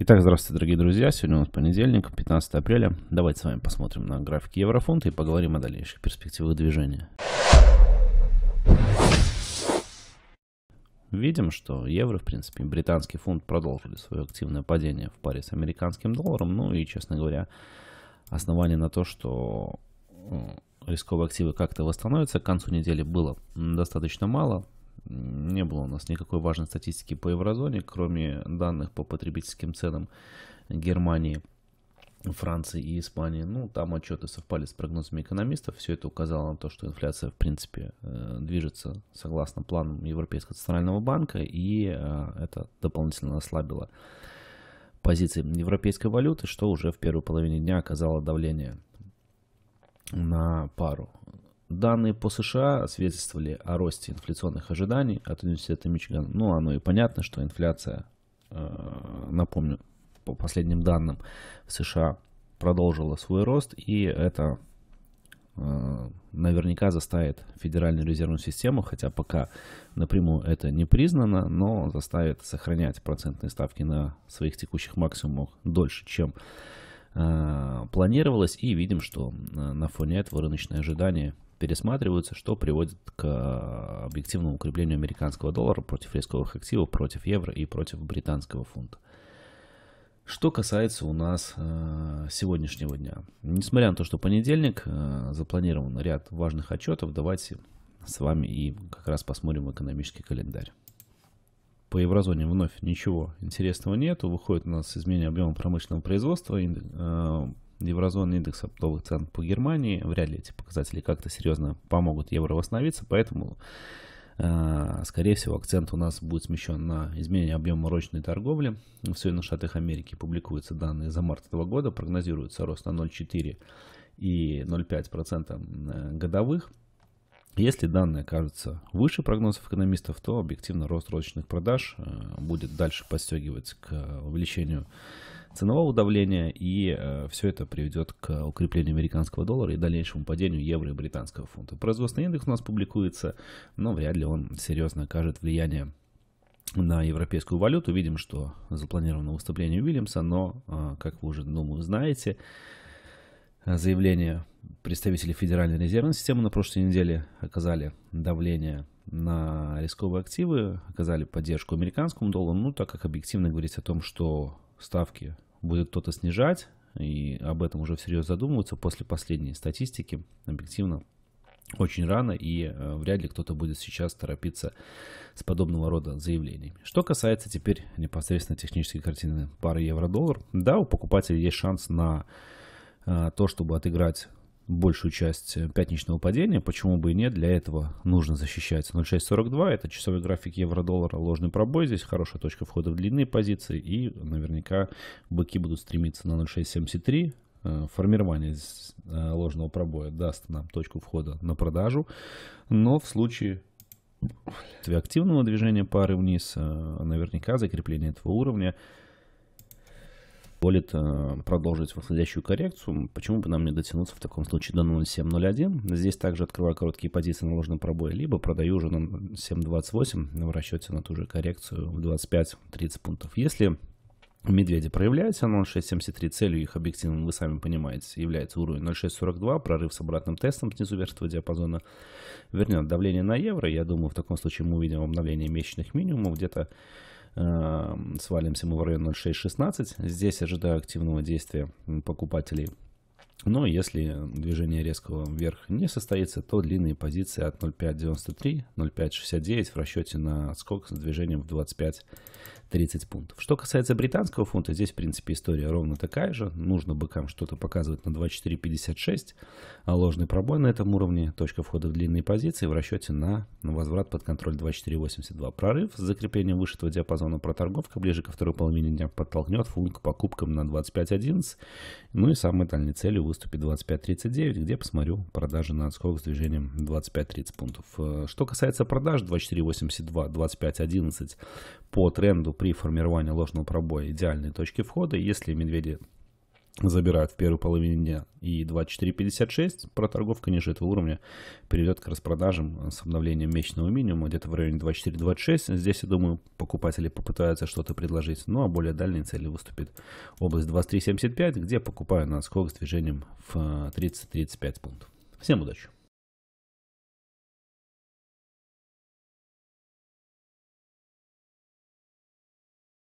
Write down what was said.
Итак, здравствуйте, дорогие друзья. Сегодня у нас понедельник, 15 апреля. Давайте с вами посмотрим на графики еврофунта и поговорим о дальнейших перспективах движения. Видим, что евро, в принципе, британский фунт продолжили свое активное падение в паре с американским долларом. Ну и, честно говоря, основание на то, что рисковые активы как-то восстановятся, к концу недели было достаточно мало не было у нас никакой важной статистики по еврозоне, кроме данных по потребительским ценам Германии, Франции и Испании. Ну, там отчеты совпали с прогнозами экономистов. Все это указало на то, что инфляция, в принципе, э, движется согласно планам Европейского центрального банка, и э, это дополнительно ослабило позиции европейской валюты, что уже в первой половине дня оказало давление на пару. Данные по США свидетельствовали о росте инфляционных ожиданий от университета Мичиган. Ну, оно и понятно, что инфляция, э, напомню, по последним данным в США продолжила свой рост, и это э, наверняка заставит Федеральную резервную систему, хотя пока напрямую это не признано, но заставит сохранять процентные ставки на своих текущих максимумах дольше, чем э, планировалось. И видим, что на фоне этого рыночные ожидания пересматриваются, что приводит к э, объективному укреплению американского доллара против рисковых активов, против евро и против британского фунта. Что касается у нас э, сегодняшнего дня. Несмотря на то, что понедельник, э, запланирован ряд важных отчетов, давайте с вами и как раз посмотрим экономический календарь. По еврозоне вновь ничего интересного нету. Выходит у нас изменение объема промышленного производства, еврозоны индекс оптовых цен по Германии. Вряд ли эти показатели как-то серьезно помогут евро восстановиться, поэтому, э, скорее всего, акцент у нас будет смещен на изменение объема розничной торговли. В Соединенных Штатах Америки публикуются данные за март этого года, прогнозируется рост на 0,4 и 0,5% э, годовых. Если данные окажутся выше прогнозов экономистов, то объективно рост розничных продаж э, будет дальше подстегивать к увеличению ценового давления, и э, все это приведет к укреплению американского доллара и дальнейшему падению евро и британского фунта. Производственный индекс у нас публикуется, но вряд ли он серьезно окажет влияние на европейскую валюту. Видим, что запланировано выступление Уильямса, но, э, как вы уже, думаю, знаете, Заявления представителей Федеральной резервной системы на прошлой неделе оказали давление на рисковые активы, оказали поддержку американскому доллару, ну, так как объективно говорить о том, что ставки будет кто-то снижать, и об этом уже всерьез задумываются после последней статистики, объективно очень рано, и э, вряд ли кто-то будет сейчас торопиться с подобного рода заявлениями. Что касается теперь непосредственно технической картины пары евро-доллар, да, у покупателей есть шанс на Э, то, чтобы отыграть большую часть э, пятничного падения. Почему бы и нет, для этого нужно защищать 0.642. Это часовой график евро-доллара, ложный пробой. Здесь хорошая точка входа в длинные позиции. И наверняка быки будут стремиться на 0.673. Э, формирование ложного пробоя даст нам точку входа на продажу. Но в случае активного движения пары вниз, наверняка закрепление этого уровня позволит э, продолжить восходящую коррекцию. Почему бы нам не дотянуться в таком случае до 0.701? Здесь также открываю короткие позиции на ложном пробое, либо продаю уже на 7.28 в расчете на ту же коррекцию в 25-30 пунктов. Если медведи проявляется на 0.673, целью их объективным, вы сами понимаете, является уровень 0.642, прорыв с обратным тестом снизу вверх этого диапазона вернет давление на евро. Я думаю, в таком случае мы увидим обновление месячных минимумов где-то Эм, свалимся мы в район 0.616. Здесь ожидаю активного действия покупателей. Но если движение резкого вверх не состоится, то длинные позиции от 0.593, 0.569 в расчете на скок с движением в 25 30 пунктов. Что касается британского фунта, здесь, в принципе, история ровно такая же. Нужно быкам что-то показывать на 24.56. А ложный пробой на этом уровне, точка входа в длинные позиции в расчете на возврат под контроль 24.82. Прорыв с закреплением выше этого диапазона проторговка ближе ко второй половине дня подтолкнет фунт к покупкам на 25.11. Ну и самой дальней целью выступит 25.39, где посмотрю продажи на отскок с движением 25.30 пунктов. Э, что касается продаж 24.82, 25.11 по тренду при формировании ложного пробоя идеальной точки входа, если медведи забирают в первую половину дня и 24.56, проторговка ниже этого уровня перейдет к распродажам с обновлением месячного минимума где-то в районе 24.26. Здесь, я думаю, покупатели попытаются что-то предложить, ну а более дальней цели выступит область 23.75, где покупаю на отскок с движением в 30-35 пунктов. Всем удачи!